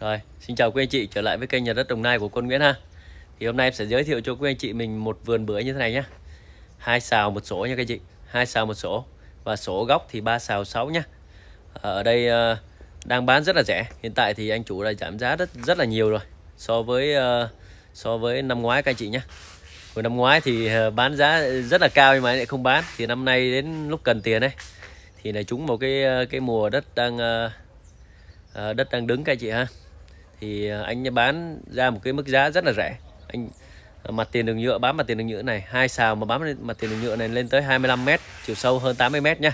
Rồi, xin chào quý anh chị trở lại với kênh nhà đất Đồng Nai của con Nguyễn ha. Thì hôm nay em sẽ giới thiệu cho quý anh chị mình một vườn bưởi như thế này nhá. Hai xào một sổ nha các anh chị, hai xào một sổ và sổ góc thì ba xào sáu nhá. Ờ, ở đây ờ, đang bán rất là rẻ. Hiện tại thì anh chủ đã giảm giá rất rất là nhiều rồi so với ờ, so với năm ngoái các anh chị nhá. Hồi năm ngoái thì bán giá rất là cao nhưng mà lại không bán thì năm nay đến lúc cần tiền ấy thì là chúng một cái cái mùa đất đang đất đang đứng các anh chị ha thì ờ, anh bán ra một cái mức giá rất là rẻ anh ờ, mặt tiền đường nhựa bám mặt tiền đường nhựa này hai xào mà bám mặt tiền đường nhựa này lên tới 25 m chiều sâu hơn 80 m nhá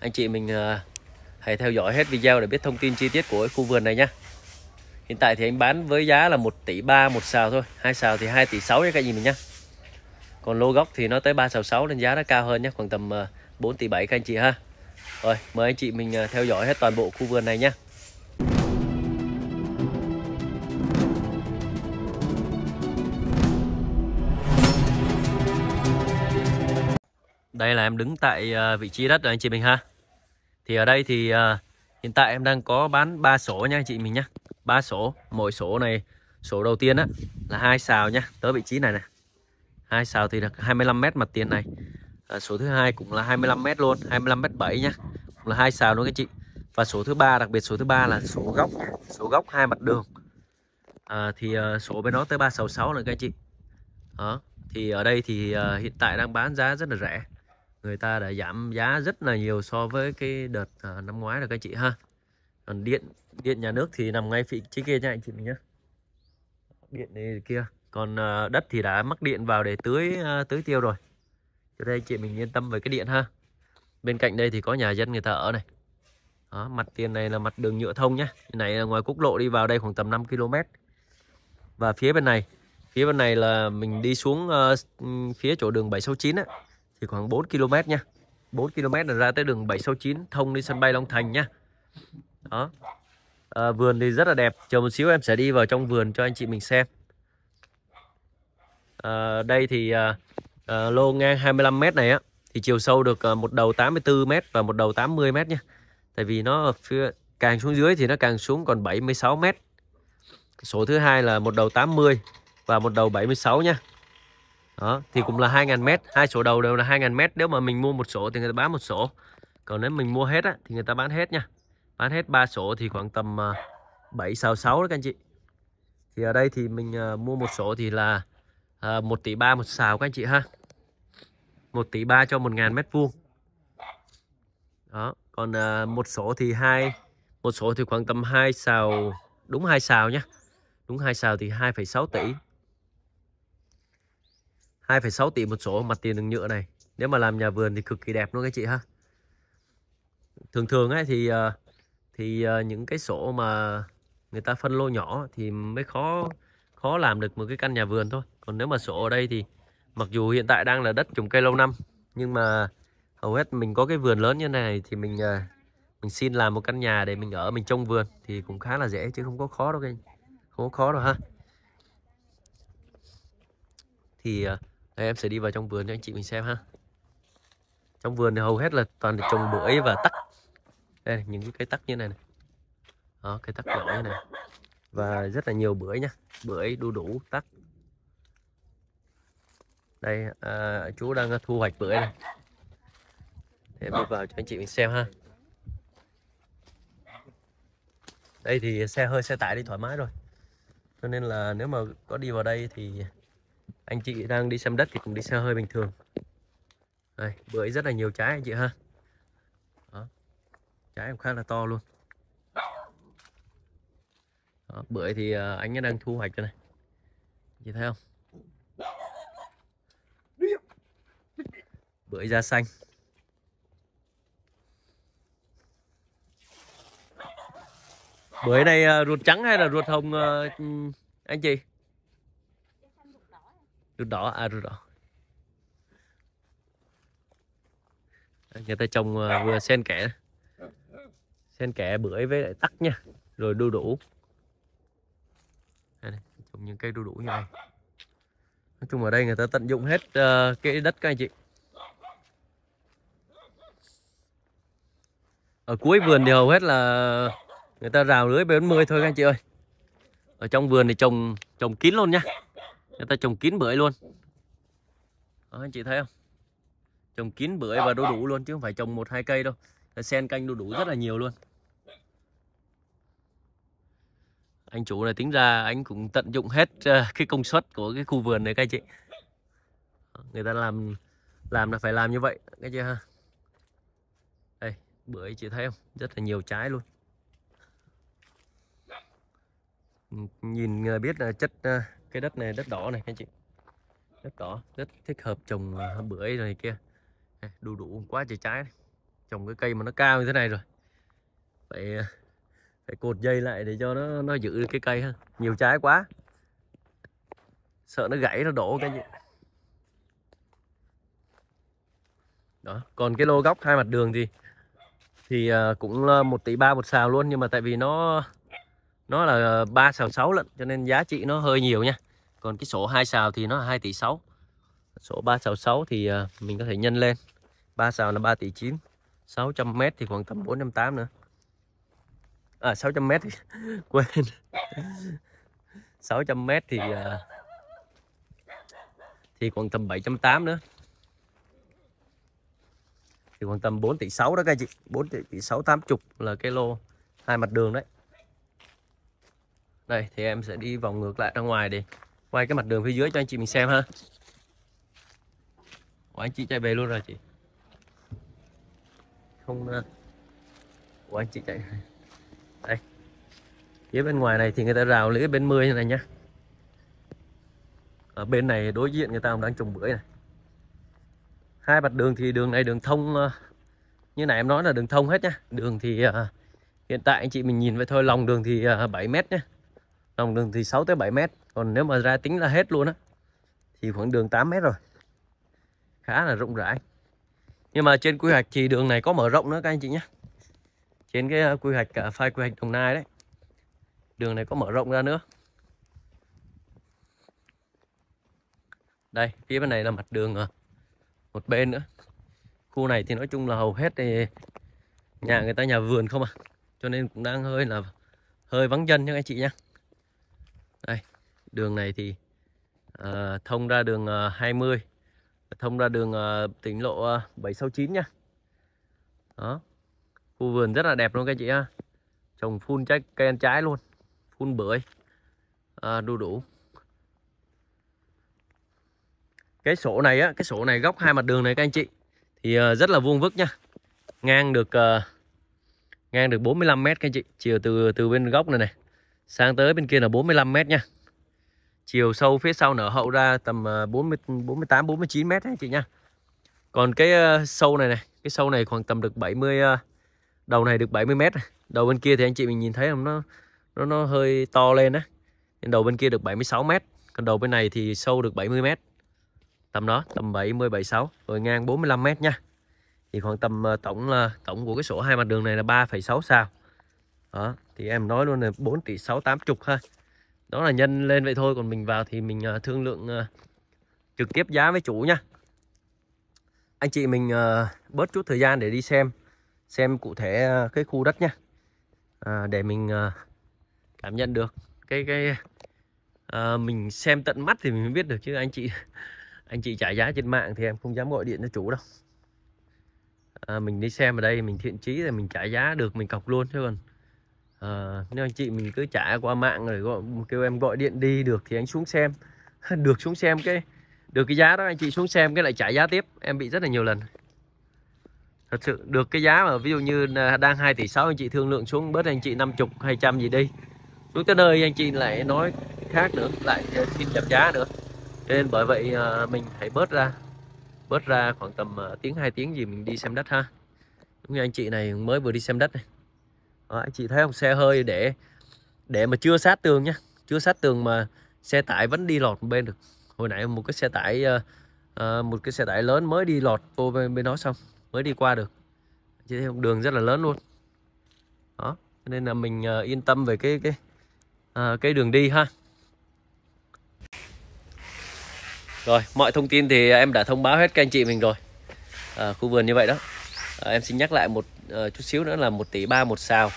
anh chị mình ờ, hãy theo dõi hết video để biết thông tin chi tiết của khu vườn này nhá hiện tại thì anh bán với giá là 1 tỷ 3 một xào thôi hai xào thì 2 tỷ 6 nha các anh mình nhá còn lô gốc thì nó tới 3 xào 6 nên giá nó cao hơn nhé khoảng tầm 4 tỷ 7 các anh chị ha rồi mời anh chị mình theo dõi hết toàn bộ khu vườn này nhá Đây là em đứng tại ờ, vị trí đất rồi anh chị mình ha. Thì ở đây thì ờ, hiện tại em đang có bán 3 sổ nha anh chị mình nhá. 3 sổ, mỗi sổ này sổ đầu tiên á là hai xào nhá, tới vị trí này nè. Hai xào thì được 25 m mặt tiền này. À, ờ, số thứ hai cũng là 25 m luôn, 25 m 7 nhá. Cũng là hai xào luôn các chị. Và sổ thứ ba đặc biệt sổ thứ ba là sổ góc, sổ góc hai mặt đường. À, thì uh, số bên đó tới 366 nữa các anh chị. Đó, thì ở đây thì uh, hiện tại đang bán giá rất là rẻ người ta đã giảm giá rất là nhiều so với cái đợt à, năm ngoái rồi các chị ha còn điện điện nhà nước thì nằm ngay vị trí kia nha anh chị mình nhé điện này kia còn à, đất thì đã mắc điện vào để tưới à, tưới tiêu rồi cho đây chị mình yên tâm về cái điện ha bên cạnh đây thì có nhà dân người ta ở này đó, mặt tiền này là mặt đường nhựa thông nhá này là ngoài quốc lộ đi vào đây khoảng tầm 5 km và phía bên này phía bên này là mình đi xuống uh, phía chỗ đường 769 á thì khoảng 4 km nha 4 km là ra tới đường 769 thông đi sân bay Long Thành nha. đó à, vườn thì rất là đẹp chờ một xíu em sẽ đi vào trong vườn cho anh chị mình xem à, đây thì à, à, lô ngang 25m này á thì chiều sâu được à, một đầu 84m và một đầu 80m nha tại vì nó phía, càng xuống dưới thì nó càng xuống còn 76m số thứ hai là một đầu 80 và một đầu 76 nha đó thì cũng là 2.000m hai sổ đầu đều là 2.000m nếu mà mình mua một sổ thì người ta bán một sổ còn nếu mình mua hết á, thì người ta bán hết nha bán hết ba sổ thì khoảng tầm 766 à, đó các anh chị thì ở đây thì mình à, mua một sổ thì là uh, à, 1 tỷ 3 một xào các anh chị ha 1 tỷ 3 cho 1.000 mét vuông đó còn một sổ thì hai một sổ thì khoảng tầm hai xào đúng hai xào nhá đúng hai xào thì 2,6 tỷ 2,6 tỷ một sổ mặt tiền đường nhựa này nếu mà làm nhà vườn thì cực kỳ đẹp luôn các chị ha thường thường ấy thì ờ, thì ờ, những cái sổ mà người ta phân lô nhỏ thì mới khó khó làm được một cái căn nhà vườn thôi còn nếu mà sổ ở đây thì mặc dù hiện tại đang là đất trồng cây lâu năm nhưng mà hầu hết mình có cái vườn lớn như này thì mình ờ, mình xin làm một căn nhà để mình ở mình trông vườn thì cũng khá là dễ chứ không có khó đâu các anh không có khó đâu ha thì uh, đây em sẽ đi vào trong vườn cho anh chị mình xem ha trong vườn thì hầu hết là toàn là trồng bưởi và tắc đây những cái cây tắc như này này đó cây tắc nhỏ như này và rất là nhiều bưởi nha bưởi đu đủ tắc đây à, chú đang thu hoạch bưởi này để bước vào cho anh chị mình xem ha đây thì xe hơi xe tải đi thoải mái rồi cho nên là nếu mà có đi vào đây thì anh chị đang đi xem đất thì cũng đi xe hơi bình thường đây bưởi rất là nhiều trái anh chị ha Đó. trái cũng khá là to luôn Đó, bưởi thì à, anh đang thu hoạch đây này chị thấy không bưởi da xanh bưởi này à, ruột trắng hay là ruột hồng à, ừ, anh chị rượu đỏ à rượu đỏ à, người ta trồng à, vừa sen kẽ sen kẽ bưởi với lại tắc nha rồi đu đủ đây trồng những cây đu đủ như này nói chung ở đây người ta tận dụng hết uh, cái đất các anh chị ở cuối vườn thì hầu hết là người ta rào lưới B40 thôi các anh chị ơi ở trong vườn thì trồng trồng kín luôn nha người ta trồng kín bưởi luôn đó, anh chị thấy không trồng kín bưởi và đu đủ luôn chứ không phải trồng một hai cây đâu sen canh đu đủ rất là nhiều luôn anh chủ này tính ra anh cũng tận dụng hết ờ, cái công suất của cái khu vườn này các anh chị người ta làm làm là phải làm như vậy các anh chị ha đây bưởi chị thấy không rất là nhiều trái luôn nhìn ờ, biết là ờ, chất ờ, cái đất này đất đỏ này anh chị đất đỏ rất thích hợp trồng bưởi rồi kia đủ đủ quá trời trái trồng cái cây mà nó cao như thế này rồi phải phải cột dây lại để cho nó nó giữ cái cây hơn nhiều trái quá sợ nó gãy nó đổ cái gì đó còn cái lô góc hai mặt đường thì thì cũng một tỷ ba một xào luôn nhưng mà tại vì nó nó là ờ, ba xào 6 lận cho nên giá trị nó hơi nhiều nha còn cái sổ hai xào thì nó là 2 tỷ 6 sổ 3 xào 6 thì ờ, mình có thể nhân lên 3 xào là 3 tỷ 9 600m thì khoảng tầm 458 nữa à 600m thì quên 600m thì ờ, thì khoảng tầm 780 nữa thì khoảng tầm 4 tỷ 6 đó các anh chị 4 tỷ 6 80 là cái lô hai mặt đường đấy đây thì em sẽ đi vòng ngược lại ra ngoài để quay cái mặt đường phía dưới cho anh chị mình xem ha Ủa anh chị chạy về luôn rồi chị không ờ. Ủa anh chị chạy đây phía bên ngoài này thì người ta rào lưỡi bên như này nhá ở bên này đối diện người ta đang trồng bưởi này hai mặt đường thì đường này đường thông ờ. như này em nói là đường thông hết nhá đường thì uh, hiện tại anh chị mình nhìn vậy thôi lòng đường thì uh, 7 mét nhá lòng đường thì 6 tới 7 mét còn nếu mà ra tính là hết luôn á thì khoảng đường 8 mét rồi khá là rộng rãi nhưng mà trên quy hoạch thì đường này có mở rộng nữa các anh chị nhé trên cái ờ, quy hoạch cả ờ, file quy hoạch Đồng Nai đấy đường này có mở rộng ra nữa đây phía bên này là mặt đường à. một bên nữa khu này thì nói chung là hầu hết thì nhà người ta nhà vườn không à cho nên cũng đang hơi là hơi vắng dân nha các anh chị nhé đây đường này thì à, thông ra đường à, ờ, 20 thông ra đường à, tỉnh lộ à, 769 nha đó khu vườn rất là đẹp luôn các chị ha trồng phun trái cây ăn trái luôn phun bưởi à, đu đủ cái sổ này á cái sổ này góc hai mặt đường này các anh chị thì à, rất là vuông vức nha ngang được à, ngang được 45 mét các anh chị chiều từ từ bên góc này này Sang tới bên kia là 45 mét nha. Chiều sâu phía sau nở hậu ra tầm 40 48 49 mét anh chị nha. Còn cái ờ, sâu này này, cái sâu này khoảng tầm được 70 ờ, đầu này được 70 mét. Đầu bên kia thì anh chị mình nhìn thấy không nó nó nó hơi to lên á. Nhưng đầu bên kia được 76 mét, còn đầu bên này thì sâu được 70 mét. Tầm đó, tầm 70 76 rồi ngang 45 mét nha. Thì khoảng tầm ờ, tổng là tổng của cái sổ hai mặt đường này là 3,6 sao. Đó, thì em nói luôn là 4 tỷ 6 chục ha. Đó là nhân lên vậy thôi còn mình vào thì mình à, thương lượng à, trực tiếp giá với chủ nha. Anh chị mình à, bớt chút thời gian để đi xem xem cụ thể cái khu đất nha. À, để mình cảm nhận được cái cái uh, mình xem tận mắt thì mình biết được chứ anh chị anh chị trả giá trên mạng thì em không dám gọi điện cho chủ đâu à, mình đi xem ở đây mình thiện chí là mình trả giá được mình cọc luôn chứ còn à, ờ, nếu anh chị mình cứ trả qua mạng rồi gọi, kêu em gọi điện đi được thì anh xuống xem được xuống xem cái được cái giá đó anh chị xuống xem cái lại trả giá tiếp em bị rất là nhiều lần thật sự được cái giá mà ví dụ như đang 2 tỷ 6 anh chị thương lượng xuống bớt anh chị 50 200 gì đi xuống tới nơi anh chị lại nói khác nữa lại xin giảm giá nữa nên bởi vậy ờ, mình hãy bớt ra bớt ra khoảng tầm ờ, tiếng 2 tiếng gì mình đi xem đất ha đúng như anh chị này mới vừa đi xem đất này đó, anh chị thấy không xe hơi để để mà chưa sát tường nhá chưa sát tường mà xe tải vẫn đi lọt bên được hồi nãy một cái xe tải uh, một cái xe tải lớn mới đi lọt vô bên, bên đó xong mới đi qua được chị thấy không đường rất là lớn luôn đó nên là mình uh, yên tâm về cái cái uh, cái đường đi ha rồi mọi thông tin thì em đã thông báo hết các anh chị mình rồi à, khu vườn như vậy đó à, em xin nhắc lại một uh, chút xíu nữa là 1 tỷ ba một sào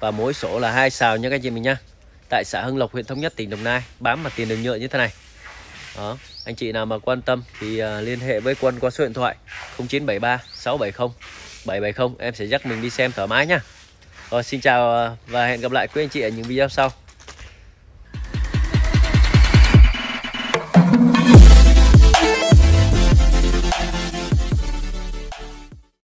và mỗi sổ là hai sào nha các anh chị mình nha tại xã Hưng Lộc huyện Thống Nhất tỉnh Đồng Nai bám mặt tiền đường nhựa như thế này đó anh chị nào mà quan tâm thì uh, liên hệ với quân qua số điện thoại 0973 670 770 em sẽ dắt mình đi xem thoải mái nha rồi xin chào và hẹn gặp lại quý anh chị ở những video sau